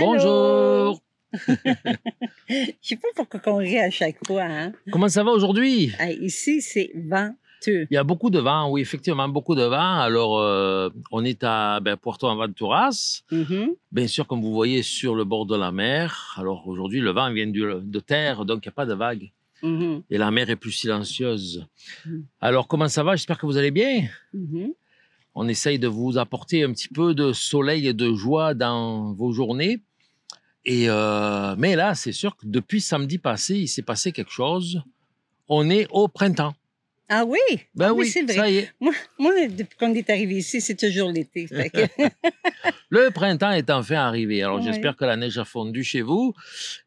Bonjour. Je sais pas pourquoi on rit à chaque fois. Hein. Comment ça va aujourd'hui? ici, c'est venteux. Il y a beaucoup de vent, oui, effectivement, beaucoup de vent. Alors, euh, on est à ben, Puerto Aventuras, mm-hmm. bien sûr, comme vous voyez, sur le bord de la mer. Alors, aujourd'hui, le vent vient de terre, donc il n'y a pas de vagues. Mm-hmm. Et la mer est plus silencieuse. Mm-hmm. Alors, comment ça va? J'espère que vous allez bien. On essaye de vous apporter un petit peu de soleil et de joie dans vos journées. Et euh, mais là, c'est sûr que depuis samedi passé, il s'est passé quelque chose. On est au printemps. Ah oui? Ben ah oui, c'est vrai. Ça y est. Moi, depuis qu'on est arrivé ici, c'est toujours l'été. le printemps est enfin arrivé. Alors, j'espère que la neige a fondu chez vous.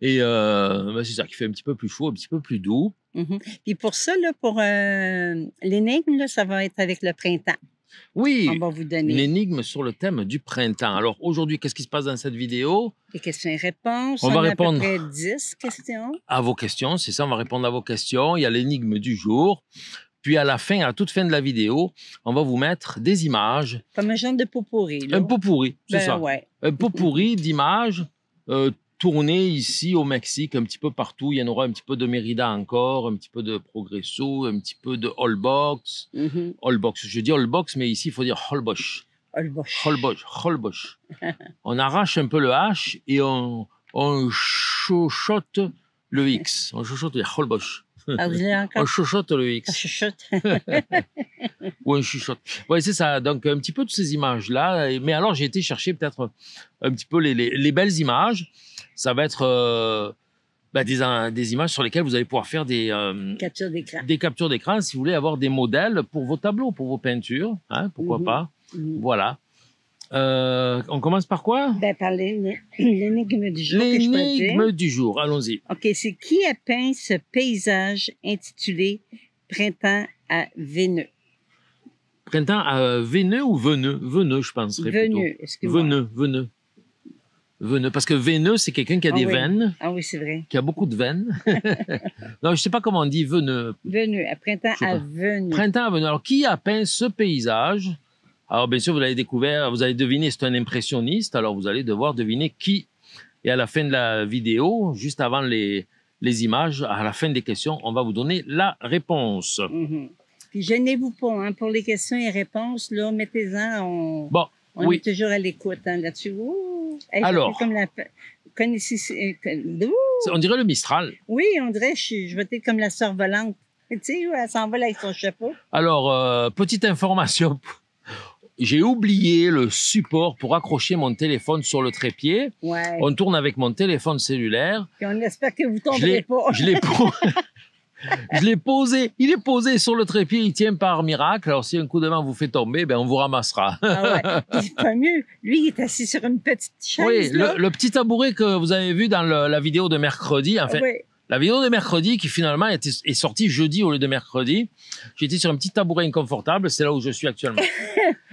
Et euh, ben, c'est ça qui fait un petit peu plus chaud, un petit peu plus doux. Et mhm. Puis pour ça, pour euh, l'énigme, ça va être avec le printemps. Oui, on va vous donner. une sur le thème du printemps. Alors aujourd'hui, qu'est-ce qui se passe dans cette vidéo Les questions et réponses. On, va répondre à 10 questions. À vos questions, c'est ça, on va répondre à vos questions. Il y a l'énigme du jour. Puis à la fin, à toute fin de la vidéo, on va vous mettre des images. Comme un genre de pot pourri. Un pot pourri, c'est ben ça. Un pot pourri d'images, euh, tourner ici au Mexique, un petit peu partout. Il y en aura un petit peu de Mérida encore, un petit peu de Progresso, un petit peu de Holbox. Holbox, mhm. je dis Holbox, mais ici, il faut dire Holbosch. Holbosch. Holbosch. on arrache un peu le H et on, on chuchote le X. On chuchote le Holbosch. Un chuchote le X. chuchote. Ou un chuchote. Oui, c'est ça. Donc, un petit peu toutes ces images-là. Mais alors, j'ai été chercher peut-être un petit peu les, belles images. Ça va être euh, bah, des, images sur lesquelles vous allez pouvoir faire des, euh, captures d'écran. des captures d'écran si vous voulez avoir des modèles pour vos tableaux, pour vos peintures. Hein, pourquoi mhm. pas mhm. Voilà. Euh, on commence par quoi ben, Par l'énigme du jour. L'énigme du jour, allons-y. OK, c'est qui a peint ce paysage intitulé Printemps à Véneux Printemps à Véneux ou Veneux Veneux, je pense Veneux, excusez-moi. Veneux, Veneux. Veneux, parce que Véneux, c'est quelqu'un qui a ah des veines. Ah oui, c'est vrai. Qui a beaucoup de veines. non, je ne sais pas comment on dit Veneux. Veneux, à printemps à Veneux. Printemps à Veneux. Alors, qui a peint ce paysage alors bien sûr, vous l'avez découvert, vous allez deviner, c'est un impressionniste, alors vous allez devoir deviner qui. Et à la fin de la vidéo, juste avant les, les images, à la fin des questions, on va vous donner la réponse. Mhm. Puis gênez-vous pas hein, pour les questions et réponses, là, mettez-en, on, bon, on est toujours à l'écoute hein, là-dessus. alors, comme euh, on dirait le Mistral. Oui, on dirait, je, vais être comme la sœur volante. Tu sais, elle s'envole avec son chapeau. Alors, euh, petite information j'ai oublié le support pour accrocher mon téléphone sur le trépied. On tourne avec mon téléphone cellulaire. on espère que vous tomberez pas. Je l'ai posé, il est posé sur le trépied, il tient par miracle. Alors, si un coup de main vous fait tomber, ben, on vous ramassera. ah ouais. C'est pas mieux. Lui, il est assis sur une petite chaise. Oui, le, petit tabouret que vous avez vu dans la vidéo de mercredi, en fait. la vidéo de mercredi qui finalement est, est sortie jeudi au lieu de mercredi. J'étais sur un petit tabouret inconfortable, c'est là où je suis actuellement.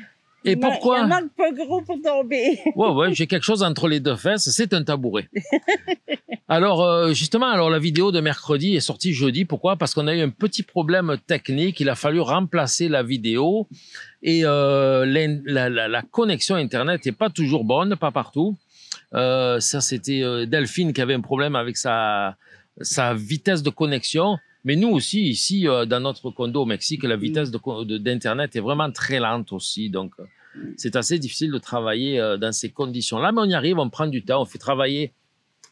Et pourquoi Il manque gros pour tomber. Ouais, ouais, j'ai quelque chose entre les deux fesses, c'est un tabouret. alors, euh, justement, alors la vidéo de mercredi est sortie jeudi. Pourquoi Parce qu'on a eu un petit problème technique. Il a fallu remplacer la vidéo et euh, la, la, la, connexion Internet n'est pas toujours bonne, pas partout. Euh, ça, c'était euh, Delphine qui avait un problème avec sa, sa vitesse de connexion. Mais nous aussi, ici, euh, dans notre condo au Mexique, la mm. vitesse d'Internet de, est vraiment très lente aussi. Donc, euh, mm. c'est assez difficile de travailler euh, dans ces conditions-là. Mais on y arrive, on prend du temps, on fait travailler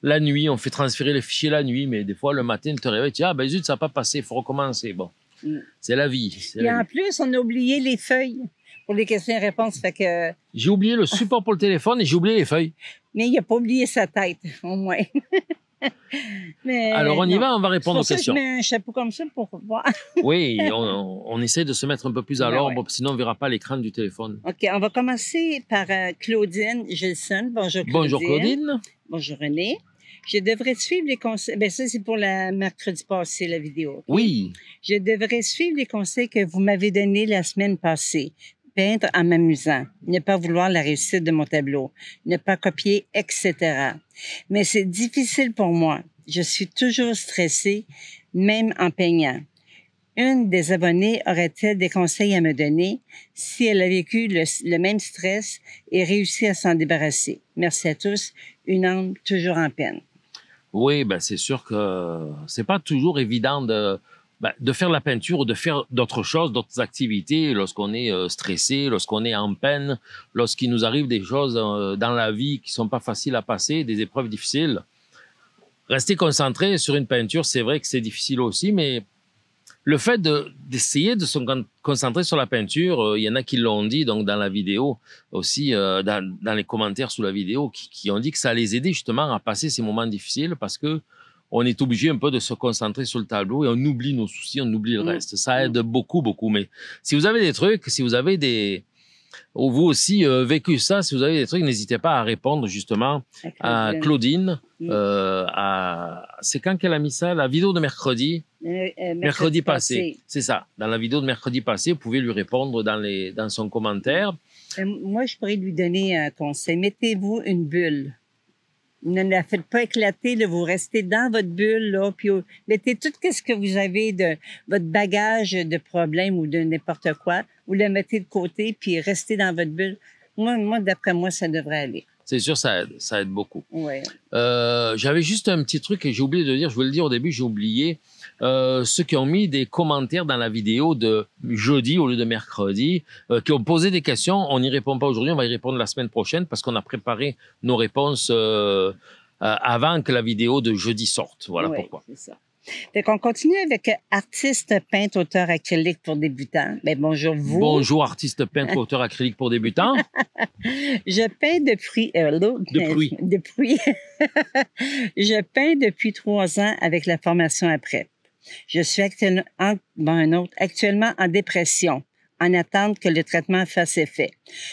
la nuit, on fait transférer les fichiers la nuit. Mais des fois, le matin, tu te réveilles, tu dis Ah, ben zut, ça n'a pas passé, il faut recommencer. Bon, mm. c'est la vie. Et en plus, on a oublié les feuilles pour les questions réponses. que... J'ai oublié le support pour le téléphone et j'ai oublié les feuilles. Mais il n'a pas oublié sa tête, au moins. Alors on y va, on va répondre aux questions. mets un chapeau comme ça pour voir. oui, on, essaie de se mettre un peu plus à ben l'ordre, sinon on ne verra pas l'écran du téléphone. OK, on va commencer par euh, Claudine Gilson. Bonjour Claudine. Bonjour Claudine. René. Je devrais suivre les conseils. Ben ça, c'est pour la mercredi passé, la vidéo. Oui. Je devrais suivre les conseils que vous m'avez donnés la semaine passée en m'amusant, ne pas vouloir la réussite de mon tableau, ne pas copier, etc. Mais c'est difficile pour moi. Je suis toujours stressée, même en peignant. Une des abonnées aurait-elle des conseils à me donner si elle a vécu le, même stress et réussi à s'en débarrasser? Merci à tous. Une âme toujours en peine. Oui, ben c'est sûr que euh, c'est pas toujours évident de, ben, de faire la peinture ou de faire d'autres choses, d'autres activités lorsqu'on est euh, stressé, lorsqu'on est en peine, lorsqu'il nous arrive des choses euh, dans la vie qui sont pas faciles à passer, des épreuves difficiles. Rester concentré sur une peinture, c'est vrai que c'est difficile aussi, mais le fait d'essayer de, se concentrer sur la peinture, euh, il y en a qui l'ont dit donc dans la vidéo aussi, dans, les commentaires sous la vidéo, qui, qui, ont dit que ça les aidait justement à passer ces moments difficiles parce que on est obligé un peu de se concentrer sur le tableau et on oublie nos soucis, on oublie le mm. reste. Ça aide mm. beaucoup, beaucoup. Mais si vous avez des trucs, si vous avez des, vous aussi euh, vécu ça. Si vous avez des trucs, n'hésitez pas à répondre justement à Claudine. Mm. Euh, c'est quand qu'elle a mis ça La vidéo de mercredi euh, mercredi, passé. C'est ça. Dans la vidéo de mercredi passé, vous pouvez lui répondre dans, les... dans son commentaire. moi, je pourrais lui donner un conseil. Mettez-vous une bulle ne la faites pas éclater, de vous rester dans votre bulle, là, puis mettez tout ce que vous avez de votre bagage de problèmes ou de n'importe quoi, vous le mettez de côté, puis restez dans votre bulle. Moi, moi d'après moi, ça devrait aller. C'est sûr, ça aide, ça aide beaucoup. Ouais. Euh, j'avais juste un petit truc et j'ai oublié de dire, je voulais le dire au début, j'ai oublié. Euh, ceux qui ont mis des commentaires dans la vidéo de jeudi au lieu de mercredi, euh, qui ont posé des questions. On n'y répond pas aujourd'hui, on va y répondre la semaine prochaine parce qu'on a préparé nos réponses euh, avant que la vidéo de jeudi sorte. Voilà oui, c'est Ça. Donc, qu'on continue avec artiste, peintre, auteur acrylique pour débutants. Mais ben, bonjour vous. Bonjour artiste, peintre, auteur acrylique pour débutants. je peins depuis pluie. depuis. depuis. je peins depuis trois ans avec la formation après. Je suis actuellement, en, dépression en attente que le traitement fasse effet.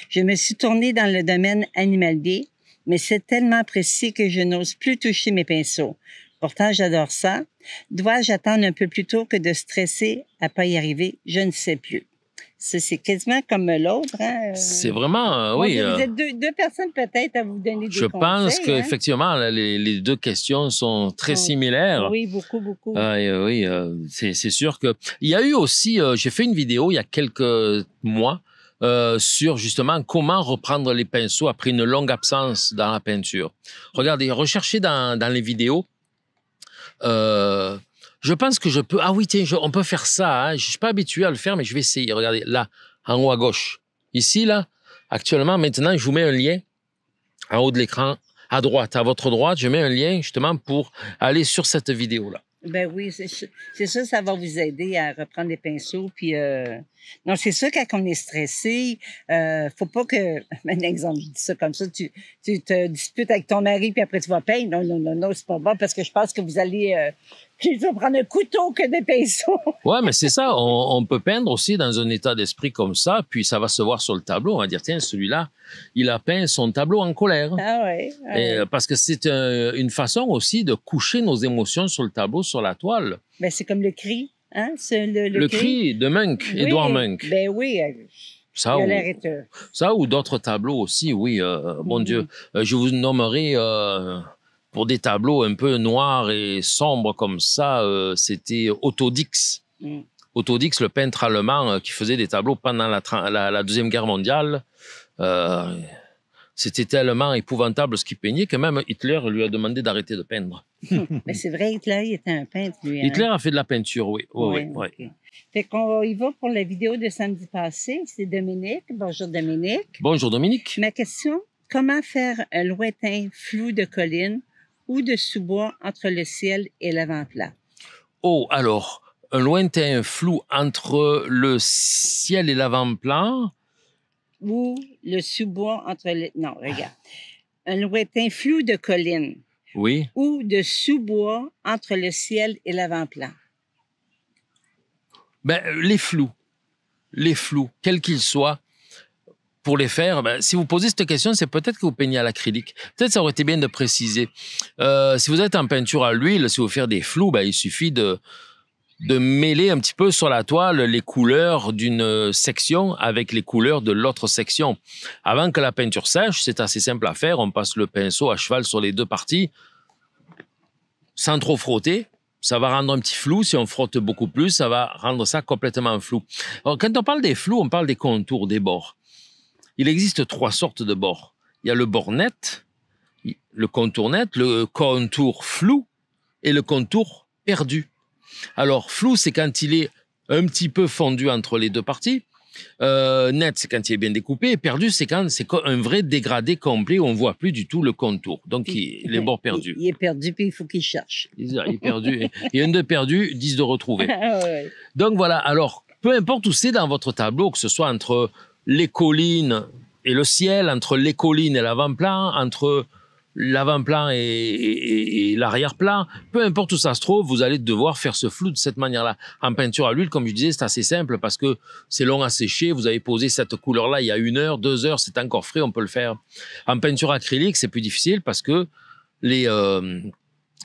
Je me suis tournée dans le domaine animalier, mais c'est tellement précis que je n'ose plus toucher mes pinceaux. Pourtant, j'adore ça. Dois-je attendre un peu plus tôt que de stresser à pas y arriver? Je ne sais plus c'est quasiment comme l'autre. Hein, euh. C'est vraiment, euh, oui. Vous euh, êtes deux, personnes peut-être à vous donner des conseils. Je pense hein. qu'effectivement, effectivement, les, deux questions sont très similaires. Oui, beaucoup, beaucoup. Ah, oui, c'est sûr que. Il y a eu aussi, j'ai fait une vidéo il y a quelques mois sur justement comment reprendre les pinceaux après une longue absence dans la peinture. Regardez, recherchez dans, les vidéos. Euh, je pense que je peux. Ah oui, tiens, on peut faire ça. Hein. Je ne suis pas habitué à le faire, mais je vais essayer. Regardez, là, en haut à gauche. Ici, là, actuellement, maintenant, je vous mets un lien en haut de l'écran, à droite, à votre droite. Je mets un lien justement pour aller sur cette vidéo-là. Ben oui, c'est ça, ça va vous aider à reprendre les pinceaux puis. Euh, non, c'est sûr, quand on est stressé, euh, faut pas que, un exemple, dis ça comme ça, tu, tu te disputes avec ton mari, puis après tu vas peindre. Non, non, non, non, c'est pas bon, parce que je pense que vous allez euh, prendre un couteau que des pinceaux. oui, mais c'est ça. On, peut peindre aussi dans un état d'esprit comme ça, puis ça va se voir sur le tableau. On va dire, tiens, celui-là, il a peint son tableau en colère. Ah ouais, euh, parce que c'est une façon aussi de coucher nos émotions sur le tableau, sur la toile. Mais ben, c'est comme le cri. Hein, le, cri. de Munch, oui, Edouard ben oui. Euh, euh, ça ou, d'autres tableaux aussi, oui. Euh, mon Dieu, mhm. je vous nommerai pour des tableaux un peu noirs et sombres comme ça, c'était Otto Dix. Mhm. le peintre allemand qui faisait des tableaux pendant la Deuxième Guerre mondiale. C'était tellement épouvantable ce qu'il peignait que même Hitler lui a demandé d'arrêter de peindre. Mais c'est vrai, Hitler était un peintre, lui. Hein. Hitler a fait de la peinture, oui. oui, oui, Fait qu'on y va pour la vidéo de samedi passé. C'est Dominique. Bonjour, Dominique. Bonjour, Dominique. Ma question, comment faire un lointain flou de collines ou de sous-bois entre le ciel et lavant plan Oh, alors, un lointain flou entre le ciel et l'avant-plan, ou le sous-bois entre les... Non, regarde. Un lointain flou de collines. Oui. Ou de sous-bois entre le ciel et l'avant-plan. Ben, euh, les flous. Les flous, quels qu'ils soient, pour les faire, ben, si vous posez cette question, c'est peut-être que vous peignez à l'acrylique. Peut-être ça aurait été bien de préciser. Euh, si vous êtes en peinture à l'huile, si vous faites des flous, ben, il suffit de, de mêler un petit peu sur la toile les couleurs d'une section avec les couleurs de l'autre section. Avant que la peinture sèche, c'est assez simple à faire, on passe le pinceau à cheval sur les deux parties sans trop frotter. Ça va rendre un petit flou. Si on frotte beaucoup plus, ça va rendre ça complètement flou. quand on parle des flous, on parle des contours, des bords. Il existe trois sortes de bords. Il y a le bord net, le contour net, le contour flou et le contour perdu. Alors, flou, c'est quand il est un petit peu fondu entre les deux parties. Euh, net, c'est quand il est bien découpé. Et perdu, c'est quand c'est un vrai dégradé complet où on voit plus du tout le contour. Donc, il, est mort perdu. Il, est perdu, puis il faut qu'il cherche. Il, est perdu. et un de perdu, dix de retrouvé. Ah Donc, voilà. Alors, peu importe où c'est dans votre tableau, que ce soit entre les collines et le ciel, entre les collines et l'avant-plan, entre l'avant-plan et, l'arrière-plan, peu importe où ça se trouve, vous allez devoir faire ce flou de cette manière-là. En peinture à l'huile, comme je disais, c'est assez simple parce que c'est long à sécher, vous avez posé cette couleur-là il y a une heure, deux heures, c'est encore frais, on peut le faire. En peinture acrylique, c'est plus difficile parce que les... Euh,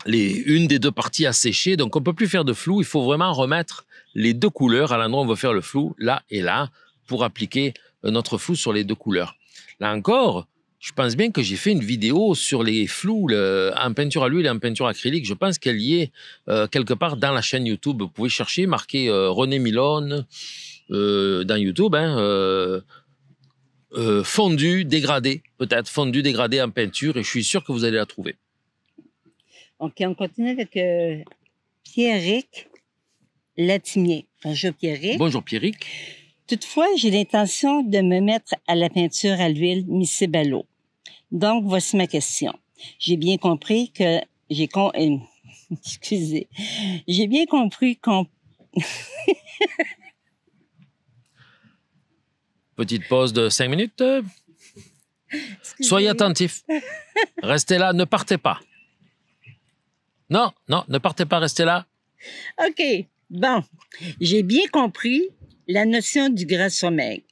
les, une des deux parties a séché, donc on peut plus faire de flou. Il faut vraiment remettre les deux couleurs à l'endroit où on veut faire le flou, là et là, pour appliquer euh, notre flou sur les deux couleurs. Là encore, je pense bien que j'ai fait une vidéo sur les flous en peinture à l'huile et en peinture acrylique. Je pense qu'elle y est euh, quelque part dans la chaîne YouTube. Vous pouvez chercher, marquer euh, René Milone euh, dans YouTube. Hein, fondu, dégradé, peut-être fondu, dégradé en peinture. Et je suis sûr que vous allez la trouver. OK, on continue avec Pierrick Latimier. Bonjour Pierrick. Bonjour Pierrick. Toutefois, j'ai l'intention de me mettre à la peinture à l'huile bello donc, voici ma question. J'ai bien compris que j'ai euh, Excusez. J'ai bien compris qu'on... Petite pause de cinq minutes. Soyez attentifs. Restez là, ne partez pas. Non, non, ne partez pas, restez là. OK. Bon, j'ai bien compris la notion du gras sommeil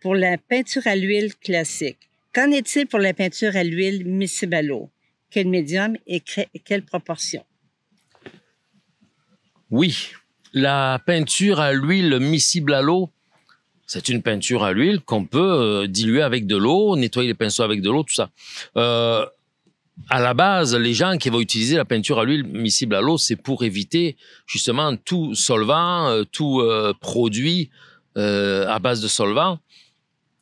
pour la peinture à l'huile classique. Qu'en est-il pour la peinture à l'huile miscible à l'eau? Quel médium et quelle proportion? Oui, la peinture à l'huile miscible à l'eau, c'est une peinture à l'huile qu'on peut euh, diluer avec de l'eau, nettoyer les pinceaux avec de l'eau, tout ça. Euh, à la base, les gens qui vont utiliser la peinture à l'huile miscible à l'eau, c'est pour éviter justement tout solvant, euh, tout produit à base de solvant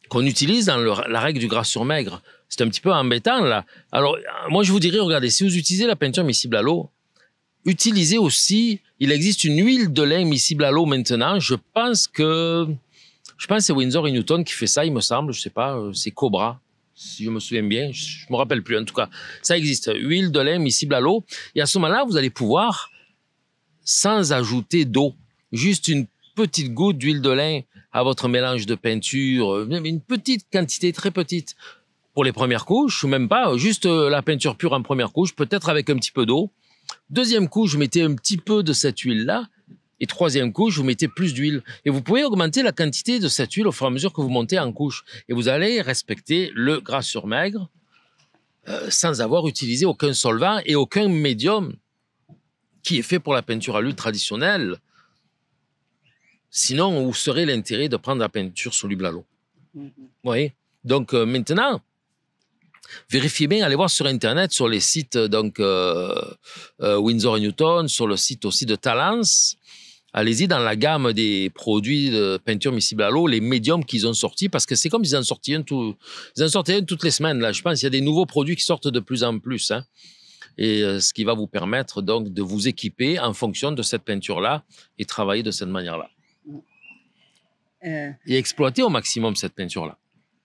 qu'on utilise dans la règle du gras sur maigre. C'est un petit peu embêtant, là. Alors, moi, je vous dirais, regardez, si vous utilisez la peinture miscible à l'eau, utilisez aussi, il existe une huile de lin miscible à l'eau maintenant. Je pense que, je pense que c'est Windsor et Newton qui fait ça, il me semble. Je sais pas, euh, c'est Cobra, si je me souviens bien. Je, je me rappelle plus, en tout cas. Ça existe. Huile de lin miscible à l'eau. Et à ce moment-là, vous allez pouvoir, sans ajouter d'eau, juste une petite goutte d'huile de lin à votre mélange de peinture, euh, une petite quantité très petite pour les premières couches, ou même pas, euh, juste euh, la peinture pure en première couche, peut-être avec un petit peu d'eau. Deuxième couche, vous mettez un petit peu de cette huile-là. Et troisième couche, vous mettez plus d'huile. Et vous pouvez augmenter la quantité de cette huile au fur et à mesure que vous montez en couche. Et vous allez respecter le gras sur maigre sans avoir utilisé aucun solvant et aucun médium qui est fait pour la peinture à l'huile traditionnelle. Sinon, où serait l'intérêt de prendre la peinture soluble à l'eau Vous voyez Donc euh, maintenant, vérifiez bien, allez voir sur Internet, sur les sites euh, donc euh, euh Windsor Newton, sur le site aussi de Talens, Allez-y dans la gamme des produits de peinture miscible à l'eau, les médiums qu'ils ont sortis, parce que c'est comme ils en sortaient un, ils en sortaient toutes les semaines. Là, je pense il y a des nouveaux produits qui sortent de plus en plus. Hein. et ce qui va vous permettre donc de vous équiper en fonction de cette peinture-là et travailler de cette manière-là. Euh, et exploiter au maximum cette peinture-là.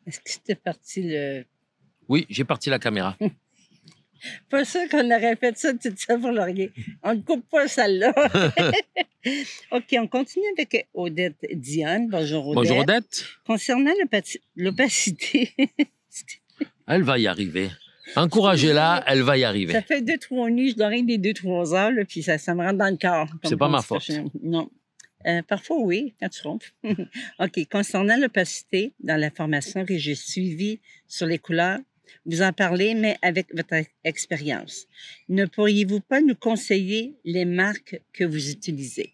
Est-ce que tu es parti le. Oui, j'ai parti la caméra. pas sûr qu'on aurait fait ça tout ça pour le rire. On ne coupe pas celle-là. OK, on continue avec Odette Diane. Bonjour Odette. Bonjour Odette. Concernant l'opacité. elle va y arriver. Encouragez-la, elle va y arriver. Ça fait deux, trois nuits, je rien des deux, trois heures, là, puis ça, ça me rentre dans le corps. C'est pas ma faute. Non. Euh, parfois, oui, quand tu rompes. OK. Concernant l'opacité dans la formation que j'ai suivie sur les couleurs, vous en parlez, mais avec votre expérience. Ne pourriez-vous pas nous conseiller les marques que vous utilisez?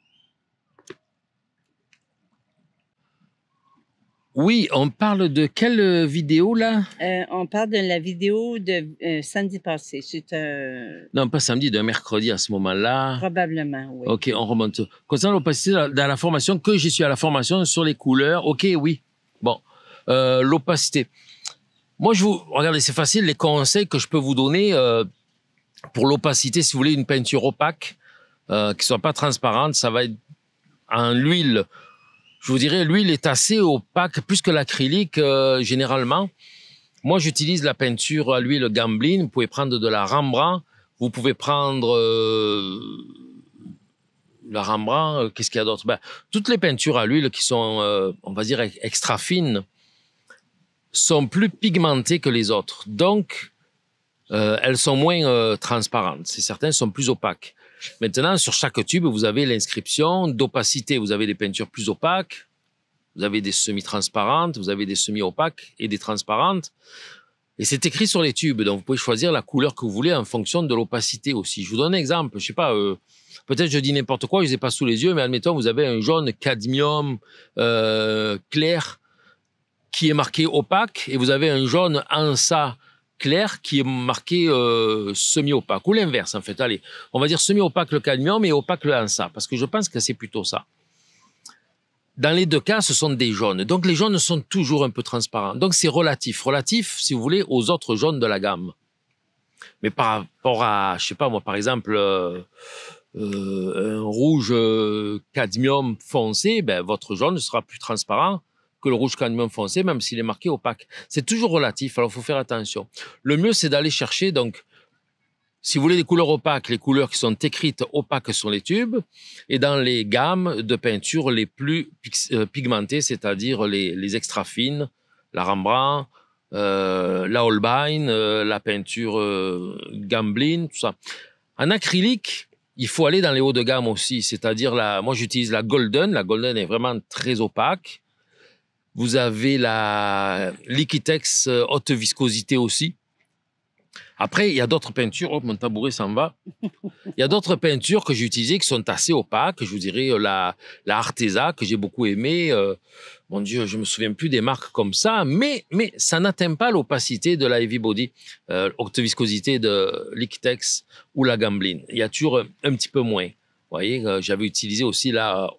Oui, on parle de quelle vidéo là euh, On parle de la vidéo de euh, samedi passé. C'est euh, Non, pas samedi, d'un mercredi à ce moment-là. Probablement, oui. Ok, on remonte. Concernant l'opacité dans la formation, que je suis à la formation sur les couleurs, ok, oui. Bon, l'opacité. Moi, je vous. Regardez, c'est facile, les conseils que je peux vous donner pour l'opacité, si vous voulez une peinture opaque, qui ne soit pas transparente, ça va être en l'huile je vous dirais, l'huile est assez opaque, plus que l'acrylique euh, généralement. Moi, j'utilise la peinture à l'huile Gamblin. Vous pouvez prendre de la Rembrandt. Vous pouvez prendre euh, la Rembrandt. Euh, qu'est-ce qu'il y a d'autre ben, Toutes les peintures à l'huile qui sont, on va dire, extra fines, sont plus pigmentées que les autres. Donc, elles sont moins transparentes. C'est certain, sont plus opaques. Maintenant, sur chaque tube, vous avez l'inscription d'opacité. Vous avez des peintures plus opaques, vous avez des semi-transparentes, vous avez des semi-opaques et des transparentes. Et c'est écrit sur les tubes, donc vous pouvez choisir la couleur que vous voulez en fonction de l'opacité aussi. Je vous donne un exemple, je sais pas, euh, peut-être je dis n'importe quoi, je ne les ai pas sous les yeux, mais admettons, vous avez un jaune cadmium euh, clair qui est marqué opaque et vous avez un jaune ansa clair qui est marqué euh, semi-opaque, ou l'inverse en fait. Allez, on va dire semi-opaque le cadmium et opaque le ansa, parce que je pense que c'est plutôt ça. Dans les deux cas, ce sont des jaunes. Donc les jaunes sont toujours un peu transparents. Donc c'est relatif, relatif, si vous voulez, aux autres jaunes de la gamme. Mais par rapport à, je sais pas moi, par exemple, euh, euh, un rouge cadmium foncé, ben, votre jaune sera plus transparent que le rouge cadmium foncé, même s'il est marqué opaque. C'est toujours relatif, alors il faut faire attention. Le mieux, c'est d'aller chercher, donc, si vous voulez des couleurs opaques, les couleurs qui sont écrites opaques sur les tubes, et dans les gammes de peinture les plus euh, pigmentées, c'est-à-dire les, extra fines, la Rembrandt, euh, la Holbein, euh, la peinture Gamblin, tout ça. En acrylique, il faut aller dans les hauts de gamme aussi, c'est-à-dire la, moi j'utilise la Golden, la Golden est vraiment très opaque, vous avez la Liquitex euh, haute viscosité aussi. Après, il y a d'autres peintures. Oh, mon tabouret s'en va. Il y a d'autres peintures que j'ai utilisées qui sont assez opaques. Je vous dirais euh, la, la que j'ai beaucoup aimée. Euh, mon Dieu, je me souviens plus des marques comme ça. Mais, mais ça n'atteint pas l'opacité de la Heavy Body, haute viscosité de Liquitex ou la Gamblin. Il y a toujours un petit peu moins. Vous voyez, j'avais utilisé aussi la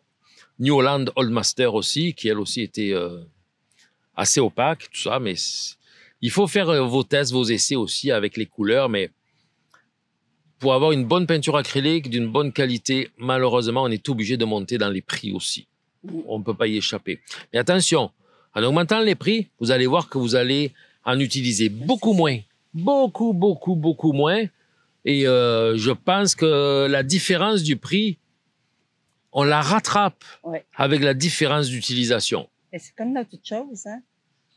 New Holland Master aussi, qui elle aussi était euh, assez opaque, tout ça. Mais il faut faire euh, vos tests, vos essais aussi avec les couleurs. Mais pour avoir une bonne peinture acrylique d'une bonne qualité, malheureusement, on est obligé de monter dans les prix aussi. On ne peut pas y échapper. Mais attention, en augmentant les prix, vous allez voir que vous allez en utiliser beaucoup moins. Beaucoup, beaucoup, beaucoup moins. Et euh, je pense que la différence du prix on la rattrape avec la différence d'utilisation. C'est comme notre chose. Hein?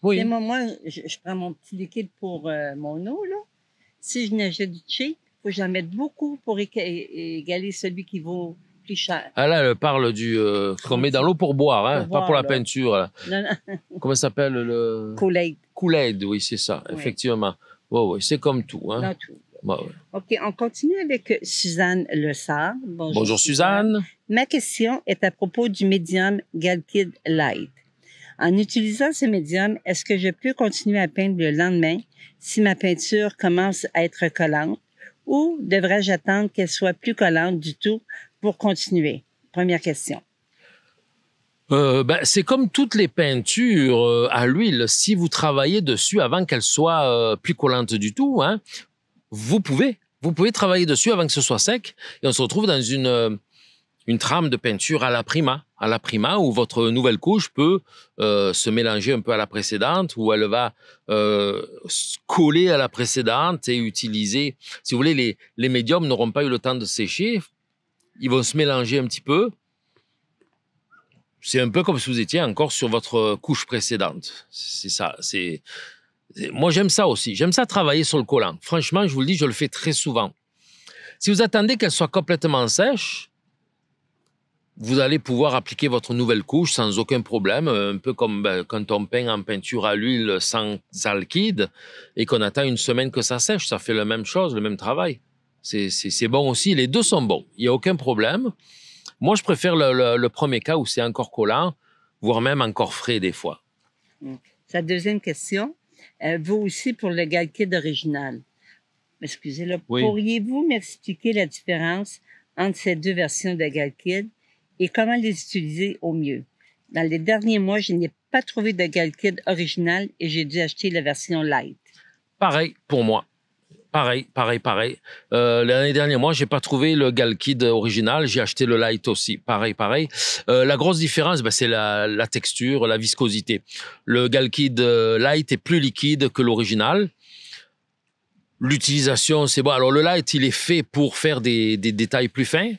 Moi, je, prends mon petit liquide pour euh, mon eau. Là. Si je n'achète du cheap, il faut que j'en mette beaucoup pour égaler celui qui vaut plus cher. Ah là, elle parle du euh, qu'on met dans l'eau pour boire, hein. pas pour la peinture. Là. Non, Comment s'appelle le Kool-Aid. aid oui, c'est ça, effectivement. oui, c'est comme tout. Hein? tout. Bah OK, on continue avec Suzanne Lessard. Bonjour, Bonjour Suzanne. Ma question est à propos du médium Galkid Light. En utilisant ce médium, est-ce que je peux continuer à peindre le lendemain si ma peinture commence à être collante ou devrais-je attendre qu'elle soit plus collante du tout pour continuer? Première question. Euh, ben, c'est comme toutes les peintures euh, à l'huile. Si vous travaillez dessus avant qu'elle soit euh, plus collante du tout, hein, vous pouvez. Vous pouvez travailler dessus avant que ce soit sec. Et on se retrouve dans une, euh, une trame de peinture à la prima, à la prima où votre nouvelle couche peut euh, se mélanger un peu à la précédente, où elle va euh, coller à la précédente et utiliser. Si vous voulez, les, les médiums n'auront pas eu le temps de sécher. Ils vont se mélanger un petit peu. C'est un peu comme si vous étiez encore sur votre couche précédente. C'est ça. C'est moi, j'aime ça aussi. J'aime ça travailler sur le collant. Franchement, je vous le dis, je le fais très souvent. Si vous attendez qu'elle soit complètement sèche, vous allez pouvoir appliquer votre nouvelle couche sans aucun problème, un peu comme ben, quand on peint en peinture à l'huile sans alkyde et qu'on attend une semaine que ça sèche. Ça fait la même chose, le même travail. C'est bon aussi. Les deux sont bons. Il n'y a aucun problème. Moi, je préfère le, le, le premier cas où c'est encore collant, voire même encore frais des fois. Mmh. Sa deuxième question, euh, vaut aussi pour le galkid original. Excusez-le. Pourriez-vous m'expliquer la différence entre ces deux versions de galkid et comment les utiliser au mieux? Dans les derniers mois, je n'ai pas trouvé de galkid original et j'ai dû acheter la version light. Pareil pour moi. Pareil, pareil, pareil. Euh, l'année dernière, moi, j'ai pas trouvé le Galkid original. J'ai acheté le Light aussi. Pareil, pareil. Euh, la grosse différence, bah, c'est la, texture, la viscosité. Le Galkid euh, Light est plus liquide que l'original. L'utilisation, c'est bon. Alors, le Light, il est fait pour faire des détails plus fins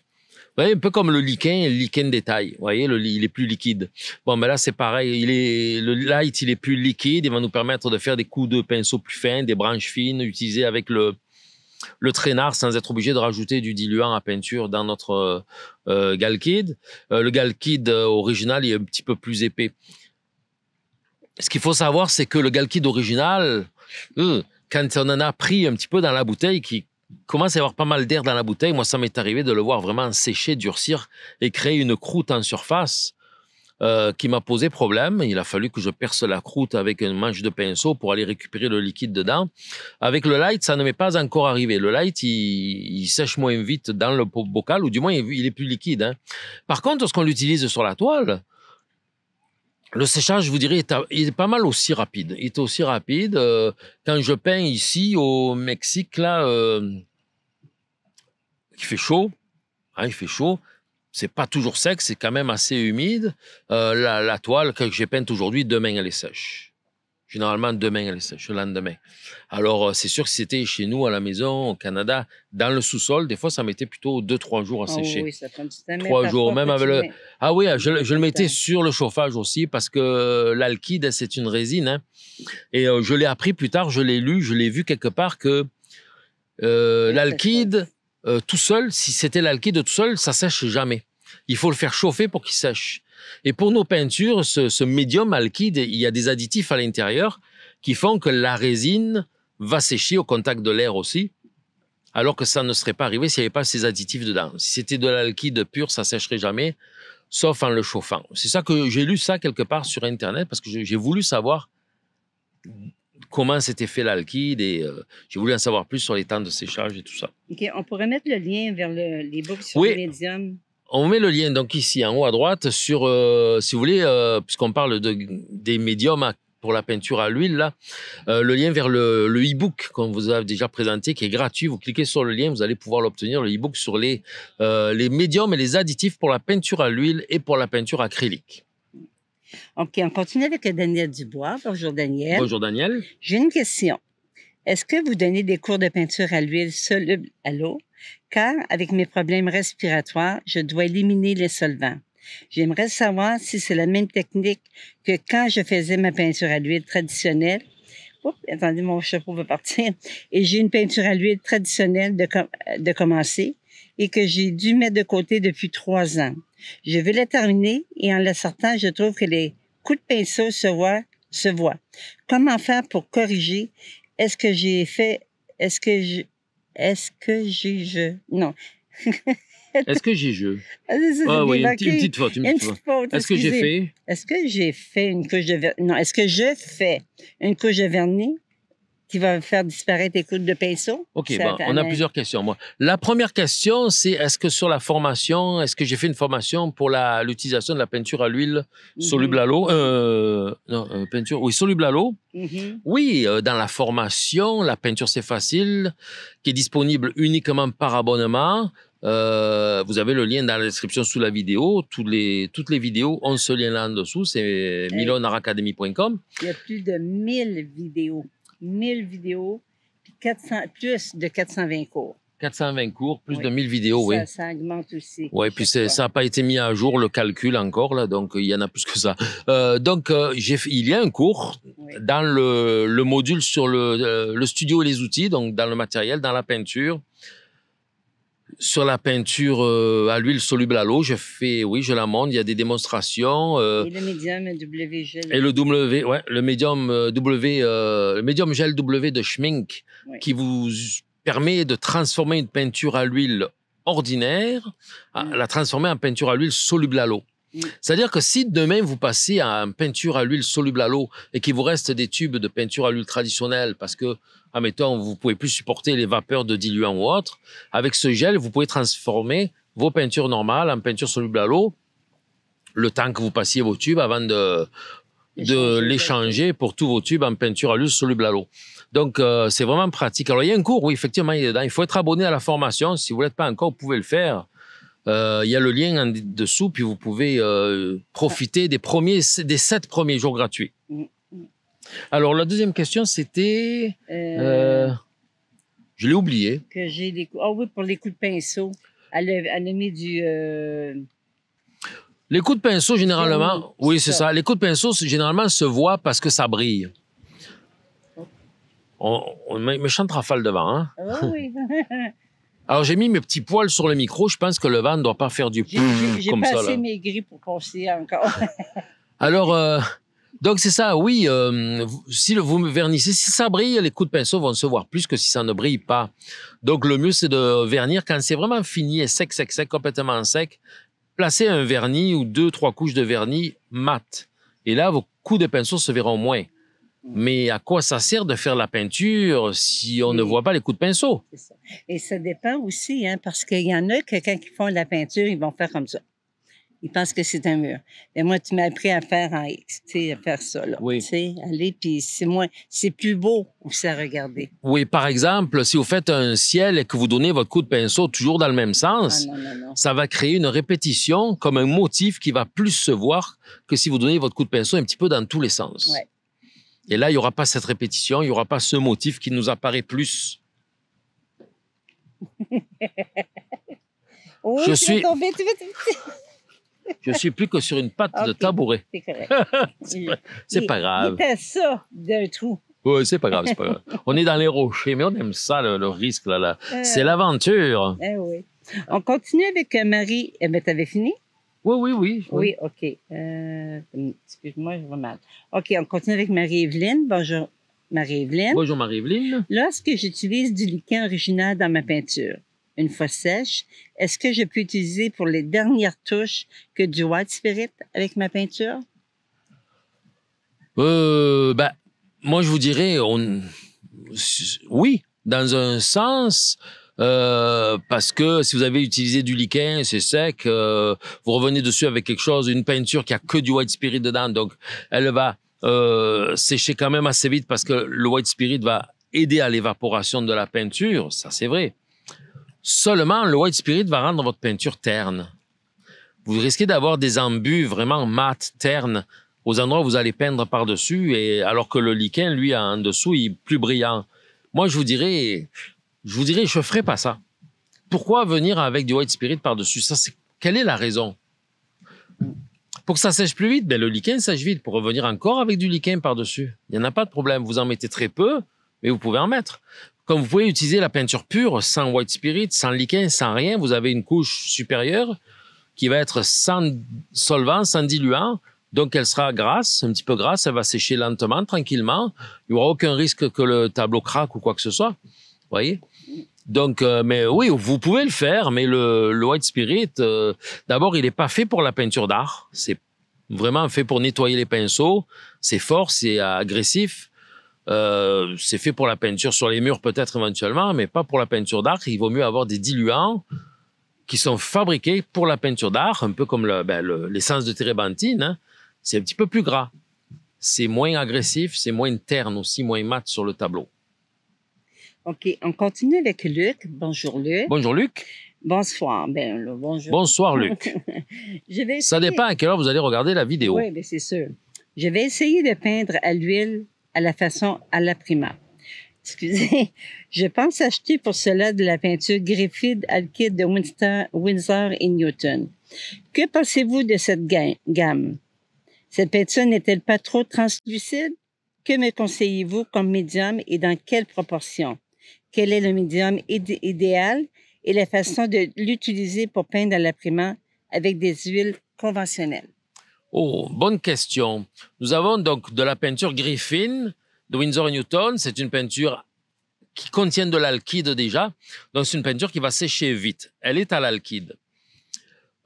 voyez, un peu comme le liquin, le liquin détail. Vous voyez, il est plus liquide. Bon, mais ben là, c'est pareil. Il est, le light, il est plus liquide. Il va nous permettre de faire des coups de pinceau plus fins, des branches fines, utilisées avec le, le traînard sans être obligé de rajouter du diluant à peinture dans notre euh, euh, euh le galkid euh, original est un petit peu plus épais. Ce qu'il faut savoir, c'est que le Galkid original, quand on en a pris un petit peu dans la bouteille, qui commence à avoir pas mal d'air dans la bouteille. Moi, ça m'est arrivé de le voir vraiment sécher, durcir et créer une croûte en surface euh, qui m'a posé problème. Il a fallu que je perce la croûte avec une manche de pinceau pour aller récupérer le liquide dedans. Avec le light, ça ne m'est pas encore arrivé. Le light, il, sèche moins vite dans le bocal, ou du moins, il est plus liquide. Hein. Par contre, lorsqu'on l'utilise sur la toile, le séchage, je vous dirais, il est pas mal aussi rapide. Il est aussi rapide. Euh, quand je peins ici au Mexique, là, euh, il fait chaud. Hein, il fait chaud. C'est pas toujours sec, c'est quand même assez humide. Euh, la, toile que j'ai peinte aujourd'hui, demain, elle est sèche généralement demain, le lendemain. Alors, euh, c'est sûr que c'était chez nous, à la maison, au Canada, dans le sous-sol, des fois, ça mettait plutôt deux, trois jours à ah sécher. oui, ça prend Trois jours, même avec le... Ah oui, je, le mettais sur le chauffage aussi, parce que euh, l'alkyde, c'est une résine. Hein. Et euh, je l'ai appris plus tard, je l'ai lu, je l'ai vu quelque part que l'alkyde, tout seul, si c'était l'alkyde tout seul, ça sèche jamais. Il faut le faire chauffer pour qu'il sèche. Et pour nos peintures, ce, médium alkyde, il y a des additifs à l'intérieur qui font que la résine va sécher au contact de l'air aussi, alors que ça ne serait pas arrivé s'il n'y avait pas ces additifs dedans. Si c'était de l'alkyde pur, ça sécherait jamais, sauf en le chauffant. C'est ça que j'ai lu ça quelque part sur Internet, parce que j'ai voulu savoir comment s'était fait l'alkyde et euh, j'ai voulu en savoir plus sur les temps de séchage et tout ça. OK, on pourrait mettre le lien vers les books sur le médium. On met le lien donc ici en haut à droite sur, euh, si vous voulez, euh, puisqu'on parle des médiums pour la peinture à l'huile, là, euh, le lien vers le, e-book qu'on vous a déjà présenté, qui est gratuit. Vous cliquez sur le lien, vous allez pouvoir l'obtenir, le e-book sur les, les médiums et les additifs pour la peinture à l'huile et pour la peinture acrylique. OK, on continue avec Daniel Dubois. Bonjour, Daniel. Bonjour, Daniel. J'ai une question. Est-ce que vous donnez des cours de peinture à l'huile soluble à l'eau car avec mes problèmes respiratoires, je dois éliminer les solvants. J'aimerais savoir si c'est la même technique que quand je faisais ma peinture à l'huile traditionnelle. Oups, attendez, mon chapeau va partir. Et j'ai une peinture à l'huile traditionnelle de, de commencer et que j'ai dû mettre de côté depuis trois ans. Je vais la terminer et en la sortant, je trouve que les coups de pinceau se voient. Se voient. Comment faire pour corriger? Est-ce que j'ai fait, est-ce que est-ce que j'ai je? Non. Est-ce que j'ai je Ah oh, oui, une, petite faute. Une petite faute. Est-ce que j'ai fait Est-ce que j'ai fait une couche de vernis Non, est-ce que je fais une couche de vernis qui va faire disparaître les coudes de pinceau. OK, on a plusieurs questions. Moi. La première question, c'est est-ce que sur la formation, est-ce que j'ai fait une formation pour l'utilisation de la peinture à l'huile mhm. soluble à l'eau euh, Non, euh, peinture, oui, soluble à l'eau. Mhm. Oui, euh, dans la formation, la peinture, c'est facile, qui est disponible uniquement par abonnement. vous avez le lien dans la description sous la vidéo. Toutes les, toutes les vidéos ont ce lien-là en dessous. C'est milonaracademy.com. Il y a plus de 1000 vidéos. 1000 vidéos, 400, plus de 420 cours. 420 cours, plus de 1000 vidéos, oui. Ça augmente aussi. Oui, puis ça n'a pas été mis à jour, le calcul encore, là, donc il y en a plus que ça. Euh, donc, euh, il y a un cours dans le, le, module sur le, euh, le, studio et les outils, donc dans le matériel, dans la peinture, sur la peinture euh, à l'huile soluble à l'eau, je fais, oui, je la montre. Il y a des démonstrations. Euh, et le médium WG. Et le W, ouais, le médium euh, W, le médium gel W de Schmink, qui vous permet de transformer une peinture à l'huile ordinaire, à mm. la transformer en peinture à l'huile soluble à l'eau. C'est-à-dire que si demain vous passez à une peinture à l'huile soluble à l'eau et qu'il vous reste des tubes de peinture à l'huile traditionnelle parce que, admettons, vous ne pouvez plus supporter les vapeurs de diluant ou autre, avec ce gel, vous pouvez transformer vos peintures normales en peinture soluble à l'eau le temps que vous passiez vos tubes avant de, l'échanger pour tous vos tubes en peinture à l'huile soluble à l'eau. Donc, euh, c'est vraiment pratique. Alors, il y a un cours, oui, effectivement, il, faut être abonné à la formation. Si vous ne l'êtes pas encore, vous pouvez le faire. Il euh, y a le lien en dessous, puis vous pouvez euh, profiter des premiers, des sept premiers jours gratuits. Mm, mm. Alors la deuxième question, c'était, euh, je l'ai oublié. Que j'ai des, oh oui, pour les coups de pinceau, elle a, mis du. Les coups de pinceau généralement, oui, c'est ça. Les coups de pinceau généralement se voient parce que ça brille. Oh. On, on méchante rafale devant, hein? Ah oui, oui. Alors, j'ai mis mes petits poils sur le micro. Je pense que le vent ne doit pas faire du pouf comme ça. J'ai passé mes gris pour penser encore. Alors, euh, donc c'est ça, oui, euh, si le, vous vernissez, si ça brille, les coups de pinceau vont se voir plus que si ça ne brille pas. Donc le mieux, c'est de vernir quand c'est vraiment fini et sec, sec, sec, complètement sec. Placez un vernis ou deux, trois couches de vernis mat. Et là, vos coups de pinceau se verront moins. Mm. Mais à quoi ça sert de faire la peinture si on ne voit pas les coups de pinceau? Et ça dépend aussi, hein, parce qu'il y en a quelqu'un quand ils font de la peinture, ils vont faire comme ça. Ils pensent que c'est un mur. Mais moi, tu m'as appris à faire en X, à faire ça. Là, oui. Aller, puis c'est c'est plus beau aussi à regarder. Oui, par exemple, si vous faites un ciel et que vous donnez votre coup de pinceau toujours dans le même sens, ah, ça va créer une répétition comme un motif qui va plus se voir que si vous donnez votre coup de pinceau un petit peu dans tous les sens. Et là, il n'y aura pas cette répétition, il n'y aura pas ce motif qui nous apparaît plus. Oh, je suis. je suis plus que sur une patte de tabouret. C'est correct. c'est pas grave. C'était ça d'un trou. Oui, c'est pas grave, pas On est dans les rochers, mais on aime ça, le, risque. là, là. Euh. C'est l'aventure. Eh on continue avec euh, Marie. Mais eh ben, t'avais fini? Oui, oui, oui. Oui, OK. Euh, excuse-moi, je vais mal. OK, on continue avec Marie-Evelyne. Bonjour, Marie-Evelyne. Bonjour, Marie-Evelyne. Lorsque j'utilise du liquide original dans ma peinture, une fois sèche, est-ce que je peux utiliser pour les dernières touches que du White Spirit avec ma peinture? Euh, ben, moi, je vous dirais, on... oui, dans un sens, euh, parce que si vous avez utilisé du liquin, c'est sec, euh, vous revenez dessus avec quelque chose, une peinture qui a que du white spirit dedans, donc elle va euh, sécher quand même assez vite parce que le white spirit va aider à l'évaporation de la peinture, ça c'est vrai. Seulement, le white spirit va rendre votre peinture terne. Vous risquez d'avoir des embus vraiment mat, ternes, aux endroits où vous allez peindre par-dessus, et alors que le liquin, lui, en dessous, il est plus brillant. Moi, je vous dirais, je vous dirais, je ne ferai pas ça. Pourquoi venir avec du white spirit par-dessus ça Quelle est la raison Pour que ça sèche plus vite, ben le lichen sèche vite. Pour revenir encore avec du lichen par-dessus, il n'y en a pas de problème. Vous en mettez très peu, mais vous pouvez en mettre. Comme vous pouvez utiliser la peinture pure, sans white spirit, sans lichen, sans rien, vous avez une couche supérieure qui va être sans solvant, sans diluant, donc elle sera grasse, un petit peu grasse, elle va sécher lentement, tranquillement. Il n'y aura aucun risque que le tableau craque ou quoi que ce soit. Vous voyez donc, euh, mais oui, vous pouvez le faire, mais le, White Spirit, euh, d'abord, il n'est pas fait pour la peinture d'art. C'est vraiment fait pour nettoyer les pinceaux. C'est fort, c'est agressif. Euh, c'est fait pour la peinture sur les murs peut-être éventuellement, mais pas pour la peinture d'art. Il vaut mieux avoir des diluants qui sont fabriqués pour la peinture d'art, un peu comme l'essence le, ben, de térébenthine. Hein. C'est un petit peu plus gras. C'est moins agressif, c'est moins terne aussi, moins mat sur le tableau. OK, on continue avec Luc. Bonjour Luc. Bonjour Luc. Bonsoir, ben, Bonsoir Luc. je vais Ça dépend à quelle heure vous allez regarder la vidéo. Oui, mais ben, c'est sûr. Je vais essayer de peindre à l'huile à la façon à la prima. Excusez, je pense acheter pour cela de la peinture Griffith Alkid de Winston, Windsor et Newton. Que pensez-vous de cette gamme? Cette peinture n'est-elle pas trop translucide? Que me conseillez-vous comme médium et dans quelles proportions? quel est le médium idéal et la façon de l'utiliser pour peindre à l'imprimant avec des huiles conventionnelles? Oh, bonne question. Nous avons donc de la peinture Griffin de Windsor Newton. C'est une peinture qui contient de l'alkyde déjà. Donc, c'est une peinture qui va sécher vite. Elle est à l'alkyde.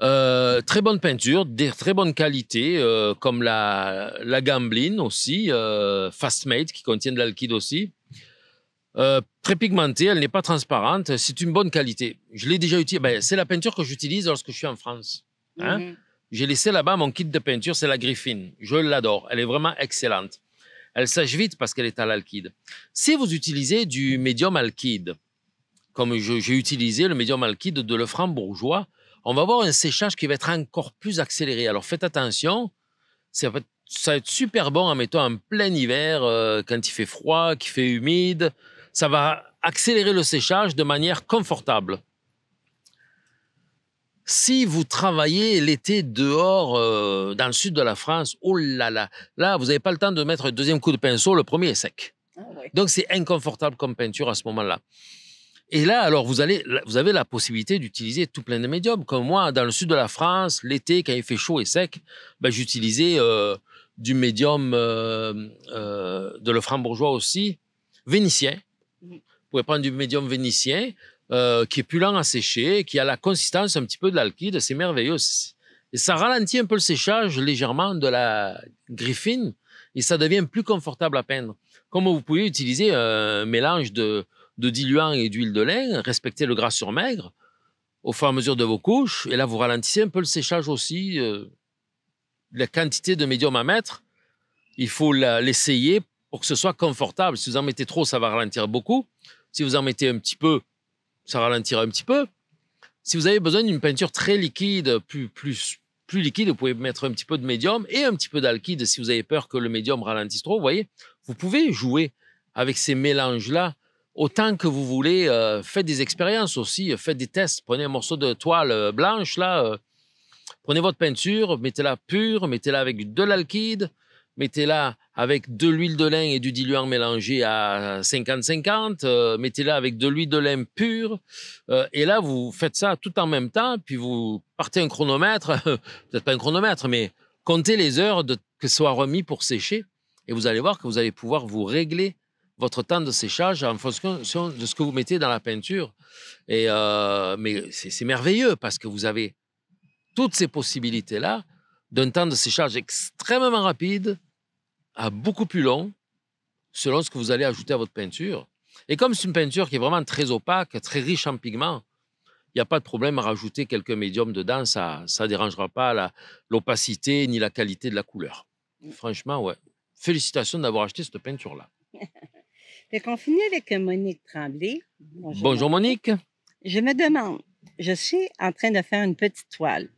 Euh, très bonne peinture, de très bonne qualité, euh, comme la, la aussi, Fast euh, Fastmate qui contient de l'alkyde aussi. Euh, très pigmentée, elle n'est pas transparente, c'est une bonne qualité. Je l'ai déjà utilisée, ben, c'est la peinture que j'utilise lorsque je suis en France. Hein. Mhm. J'ai laissé là-bas mon kit de peinture, c'est la Griffine. Je l'adore, elle est vraiment excellente. Elle sèche vite parce qu'elle est à l'alkyde. Si vous utilisez du médium alkyde, comme j'ai utilisé le médium alkyde de le bourgeois, on va avoir un séchage qui va être encore plus accéléré. Alors faites attention, ça va être, super bon, en mettant en plein hiver, euh, quand il fait froid, qu'il fait humide, ça va accélérer le séchage de manière confortable. Si vous travaillez l'été dehors euh, dans le sud de la France, oh là là, là vous n'avez pas le temps de mettre un deuxième coup de pinceau, le premier est sec. Ah Donc c'est inconfortable comme peinture à ce moment-là. Et là, alors, vous, avez la possibilité d'utiliser tout plein de médiums. Comme moi, dans le sud de la France, l'été, quand il fait chaud et sec, ben, j'utilisais euh, du médium euh, de Lefranc-Bourgeois aussi, vénitien, Mhm. Vous pouvez prendre du médium vénitien euh, qui est plus lent à sécher, qui a la consistance un petit peu de l'alkyde, c'est merveilleux. Et ça ralentit un peu le séchage légèrement de la griffine et ça devient plus confortable à peindre. Comme vous pouvez utiliser un mélange de, diluant et d'huile de lin, respectez le gras sur maigre au fur et à mesure de vos couches et là vous ralentissez un peu le séchage aussi. Euh, la quantité de médium à mettre, il faut l'essayer que ce soit confortable. Si vous en mettez trop, ça va ralentir beaucoup. Si vous en mettez un petit peu, ça ralentira un petit peu. Si vous avez besoin d'une peinture très liquide, plus, plus, plus liquide, vous pouvez mettre un petit peu de médium et un petit peu d'alkyde si vous avez peur que le médium ralentisse trop. Vous voyez, vous pouvez jouer avec ces mélanges-là autant que vous voulez. Euh, faites des expériences aussi, faites des tests. Prenez un morceau de toile euh, blanche, là, euh, prenez votre peinture, mettez-la pure, mettez-la avec de l'alkyde, mettez-la avec de l'huile de lin et du diluant mélangé à 50-50. Euh, mettez-la avec de l'huile de lin pure. Euh, et là, vous faites ça tout en même temps, puis vous partez un chronomètre, peut-être pas un chronomètre, mais comptez les heures de, que soit remis pour sécher. Et vous allez voir que vous allez pouvoir vous régler votre temps de séchage en fonction de ce que vous mettez dans la peinture. Et euh, mais c'est merveilleux parce que vous avez toutes ces possibilités-là d'un temps de séchage extrêmement rapide, à beaucoup plus long selon ce que vous allez ajouter à votre peinture. Et comme c'est une peinture qui est vraiment très opaque, très riche en pigments, il n'y a pas de problème à rajouter quelques médiums dedans. Ça ne dérangera pas l'opacité ni la qualité de la couleur. Mm. Franchement, ouais. Félicitations d'avoir acheté cette peinture-là. On finit avec Monique Tremblay. Bonjour Monique. Je me demande, je suis en train de faire une petite toile.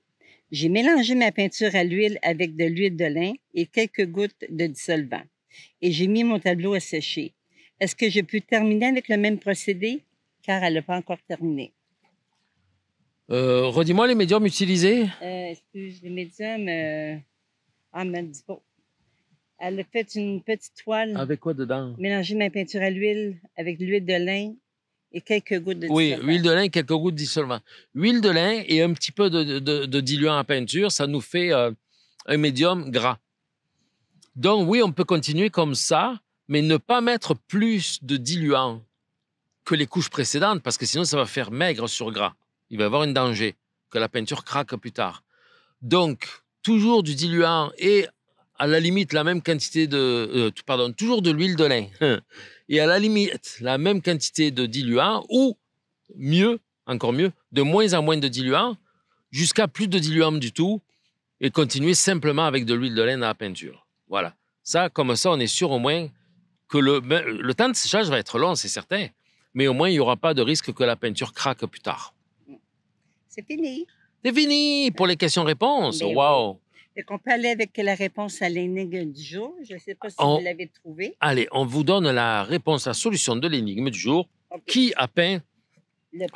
J'ai mélangé ma peinture à l'huile avec de l'huile de lin et quelques gouttes de dissolvant et j'ai mis mon tableau à sécher. Est-ce que je peux terminer avec le même procédé? Car elle n'a pas encore terminé. Euh, redis-moi les médiums utilisés. Euh, excuse, les médiums. Euh, ah, mais dis pas. Elle a fait une petite toile. Avec quoi dedans? Mélanger ma peinture à l'huile avec l'huile de lin et quelques gouttes de Oui, huile de lin et quelques gouttes de dissolvant. Huile de lin et un petit peu de, diluant à peinture, ça nous fait euh, un médium gras. Donc oui, on peut continuer comme ça, mais ne pas mettre plus de diluant que les couches précédentes, parce que sinon ça va faire maigre sur gras. Il va y avoir un danger que la peinture craque plus tard. Donc toujours du diluant et à la limite la même quantité de, euh, pardon, toujours de l'huile de lin, hein, et à la limite la même quantité de diluant, ou mieux, encore mieux, de moins en moins de diluant, jusqu'à plus de diluant du tout, et continuer simplement avec de l'huile de lin à la peinture. Voilà. Ça, comme ça, on est sûr au moins que le, ben, le temps de séchage va être long, c'est certain, mais au moins il n'y aura pas de risque que la peinture craque plus tard. C'est fini. C'est fini pour les questions-réponses. Waouh! Et qu'on peut aller avec la réponse à l'énigme du jour. Je ne sais pas si vous l'avez trouvée. Allez, on vous donne la réponse, la solution de l'énigme du jour. Qui a peint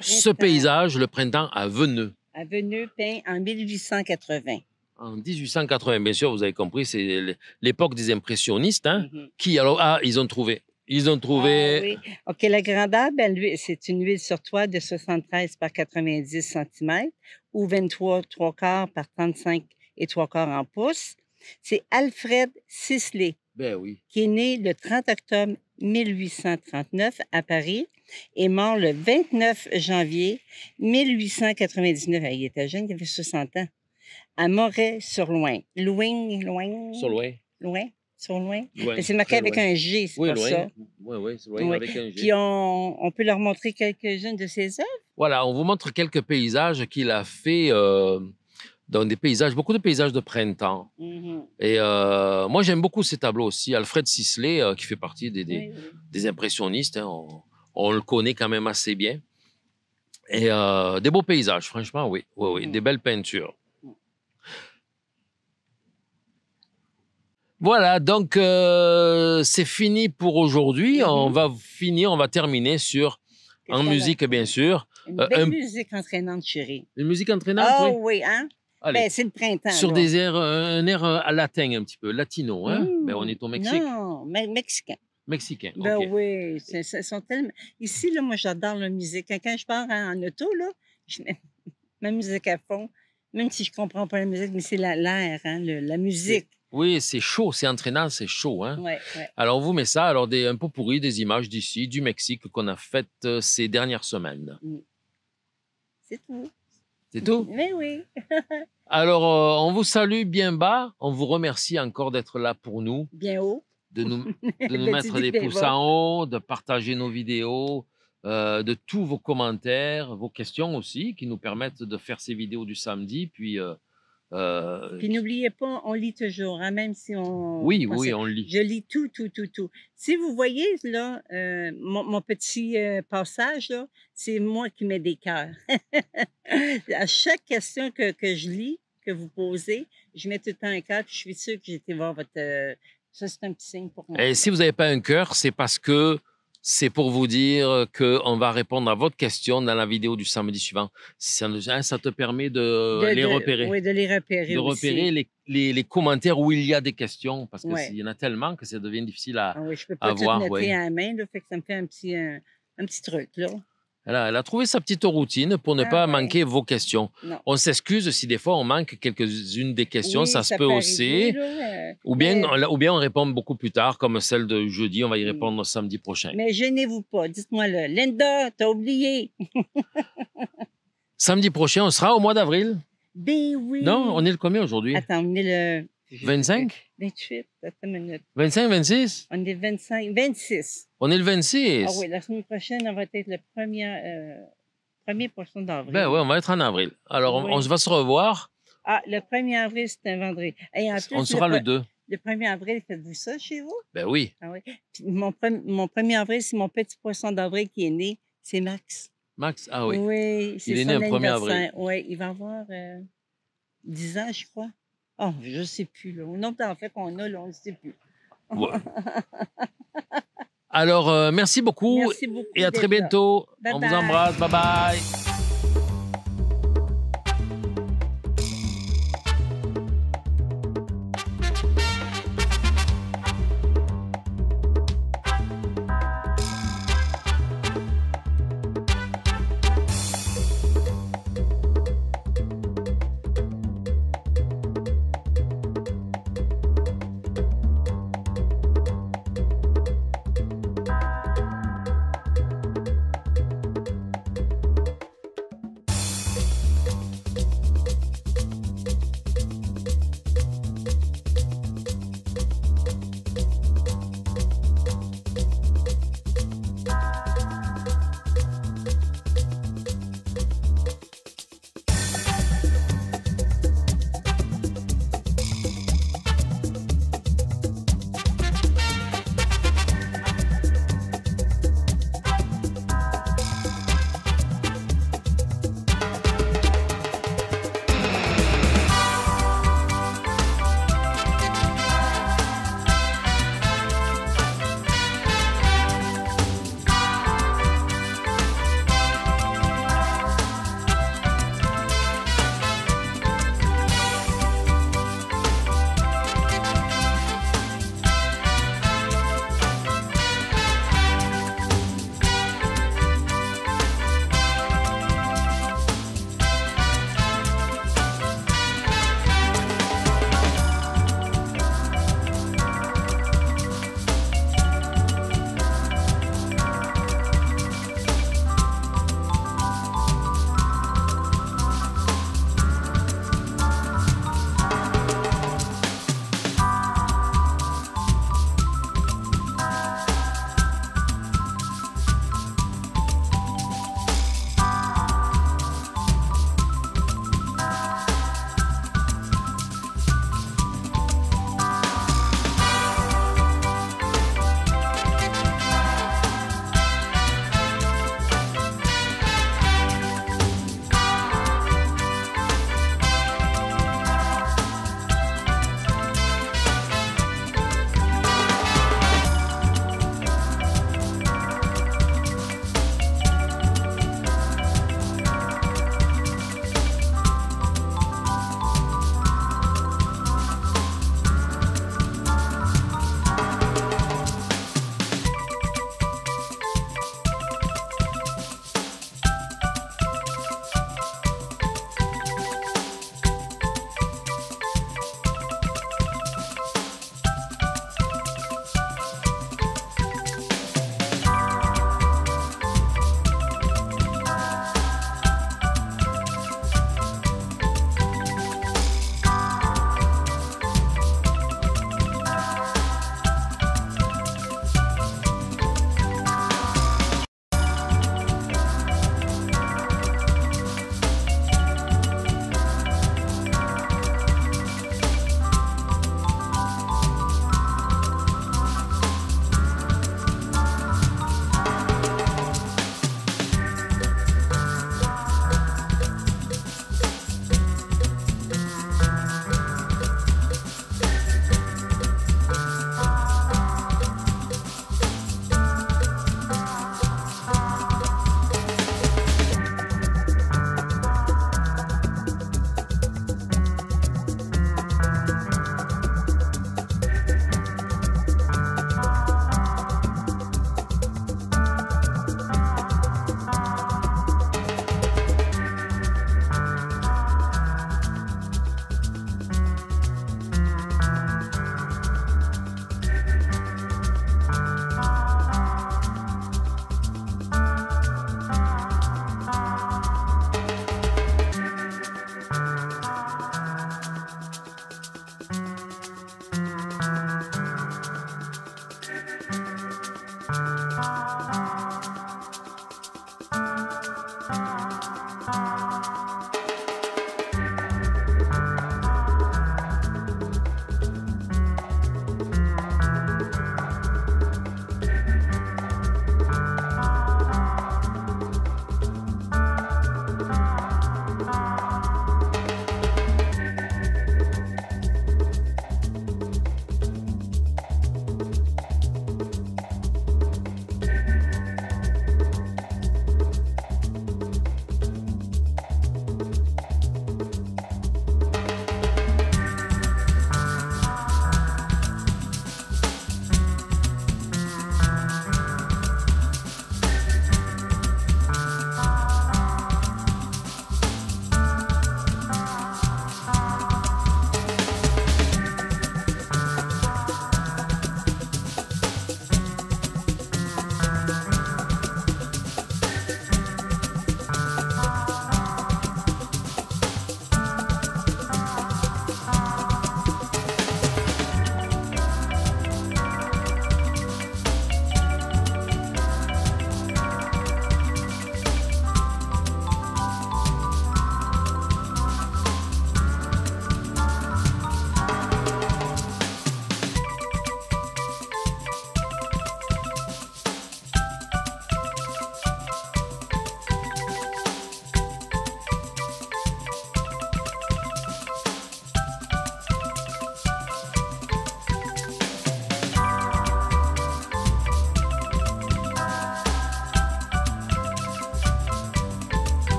ce paysage, le printemps à Veneux? À Veneux, peint en 1880. En 1880, bien sûr, vous avez compris, c'est l'époque des impressionnistes. Hein? Mhm. Qui, alors, ah, ils ont trouvé. Ils ont trouvé. Ah OK, la grandeur, ben, c'est une huile sur toit de 73 par 90 cm ou 23 3 quarts par 35 cm et trois corps en pouce, c'est Alfred Sisley, ben oui. qui est né le 30 octobre 1839 à Paris et mort le 29 janvier 1899. Il était jeune, il avait 60 ans. À Moret-sur-Loing. Loing, loing. Sur loin. Loin. Sur loin. C'est marqué avec un G, c'est oui, pour ça. Oui, oui, c'est loin avec un G. Puis on, on peut leur montrer quelques-unes de ses œuvres. Voilà, on vous montre quelques paysages qu'il a fait. Euh, dans des paysages, beaucoup de paysages de printemps. Mhm. Et euh, moi, j'aime beaucoup ces tableaux aussi. Alfred Sisley, euh, qui fait partie des, des, impressionnistes, hein. on, le connaît quand même assez bien. Et euh, des beaux paysages, franchement, oui, oui, oui des mhm. belles peintures. Mhm. Voilà, donc c'est fini pour aujourd'hui. On va finir, on va terminer sur en musique, bien sûr. Une belle musique entraînante, chérie. Une musique entraînante, oh, oui. oui, hein? Ben, c'est le printemps. Sur des airs, euh, un air euh, à latin un petit peu, latino. Hein? Mmh. Ben, on est au Mexique. Non, mais mexicain. Mexicain. Ben oui, c'est, tellement... Ici, là, moi, j'adore la musique. Quand je pars en auto, là, je mets ma musique à fond, même si je ne comprends pas la musique, mais c'est l'air, hein, la musique. Oui, c'est chaud, c'est entraînant, c'est chaud. Hein? Ouais, Alors, on vous met ça, alors des, un peu pourri des images d'ici, du Mexique qu'on a faites euh, ces dernières semaines. Mmh. C'est tout. C'est tout Mais oui. Alors, euh, on vous salue bien bas. On vous remercie encore d'être là pour nous. Bien haut. De nous, mettre des pouces en haut, de partager nos vidéos, euh, de tous vos commentaires, vos questions aussi, qui nous permettent de faire ces vidéos du samedi. Puis. Euh, euh, Puis n'oubliez pas, on lit toujours, hein, même si on. Oui, oui, on lit. Je lis tout, tout, tout, tout. Si vous voyez, là, euh, mon, petit euh, passage, là, c'est moi qui mets des cœurs. à chaque question que, que, je lis, que vous posez, je mets tout le temps un cœur, puis je suis sûre que j'ai été voir votre. Euh, ça, c'est un petit signe pour moi. Et eh, si vous n'avez pas un cœur, c'est parce que c'est pour vous dire euh, qu'on va répondre à votre question dans la vidéo du samedi suivant. Ça, hein, ça te permet de, les repérer. Oui, de les repérer. De repérer les, commentaires où il y a des questions, parce qu'il y en a tellement que ça devient difficile à, voir. Ah oui, je peux pas à la main, ça me fait un petit, un petit truc. Là. Elle a, trouvé sa petite routine pour ne ah pas manquer vos questions. On s'excuse si des fois on manque quelques-unes des questions, ça, se peut, aussi. ou, bien, on, ou bien on répond beaucoup plus tard, comme celle de jeudi, on va y mm. répondre samedi prochain. Mais gênez-vous pas, dites-moi le. Linda, t'as oublié. samedi prochain, on sera au mois d'avril. Ben oui. Non, on est le combien aujourd'hui? Attends, on le 25? 28, attends une minute. 25, 26? On est 25, 26. On est le 26? Ah oui, la semaine prochaine, on va être le premier, poisson euh, premier d'avril. Ben oui, on va être en avril. Alors, on, on, va se revoir. Ah, le 1er avril, c'est un vendredi. Et plus, on sera le, 2. Le 1er avril, faites-vous ça chez vous? Ben oui. Ah oui. mon, 1er avril, c'est mon petit poisson d'avril qui est né. C'est Max. Max, ah oui. Oui, c'est Il est né le 1er avril. Oui, il va avoir 10 euh, ans, je crois. Oh, je ne sais plus. Le en fait qu'on a, on ne sait plus. Alors, euh, merci, beaucoup merci, beaucoup, et à très bientôt. on vous embrasse. Bye bye.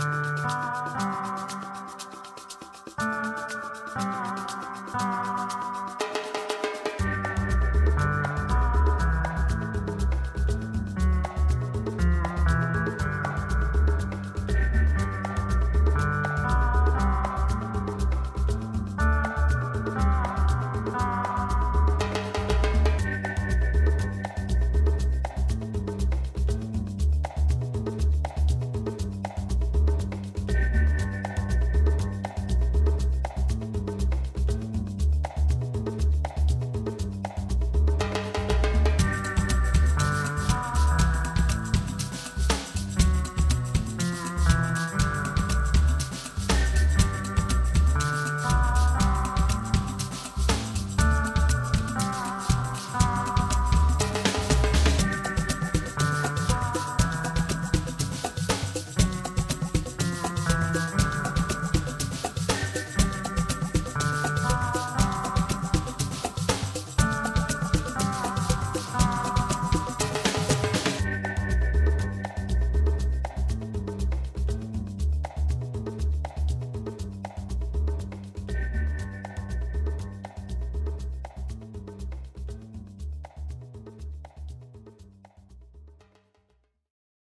Thank you.